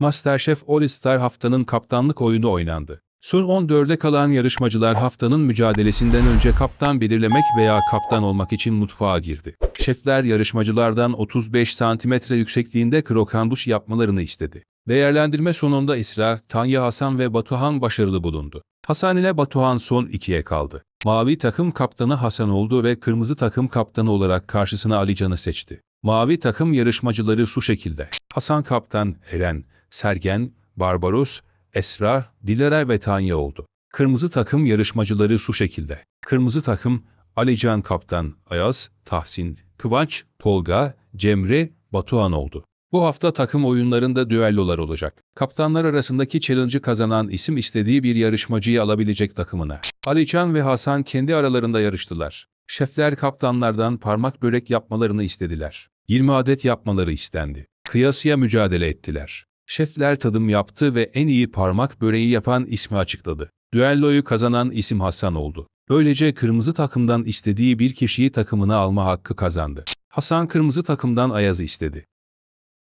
Masterchef All Star haftanın kaptanlık oyunu oynandı. Son 14'e kalan yarışmacılar haftanın mücadelesinden önce kaptan belirlemek veya kaptan olmak için mutfağa girdi. Şefler yarışmacılardan 35 santimetre yüksekliğinde krokanduş yapmalarını istedi. Değerlendirme sonunda İsra, Tanya Hasan ve Batuhan başarılı bulundu. Hasan ile Batuhan son ikiye kaldı. Mavi takım kaptanı Hasan oldu ve kırmızı takım kaptanı olarak karşısına Alican'ı seçti. Mavi takım yarışmacıları şu şekilde. Hasan kaptan, Eren, Sergen, Barbaros, Esra, Dilara ve Tanya oldu. Kırmızı takım yarışmacıları şu şekilde. Kırmızı takım Alican Kaptan, Ayaz, Tahsin, Kıvanç, Tolga, Cemre, Batuhan oldu. Bu hafta takım oyunlarında düellolar olacak. Kaptanlar arasındaki challenge'ı kazanan isim istediği bir yarışmacıyı alabilecek takımına. Alican ve Hasan kendi aralarında yarıştılar. Şefler kaptanlardan parmak börek yapmalarını istediler. 20 adet yapmaları istendi. Kıyasıya mücadele ettiler. Şefler tadım yaptı ve en iyi parmak böreği yapan ismi açıkladı. Düelloyu kazanan isim Hasan oldu. Böylece kırmızı takımdan istediği bir kişiyi takımına alma hakkı kazandı. Hasan kırmızı takımdan Ayaz'ı istedi.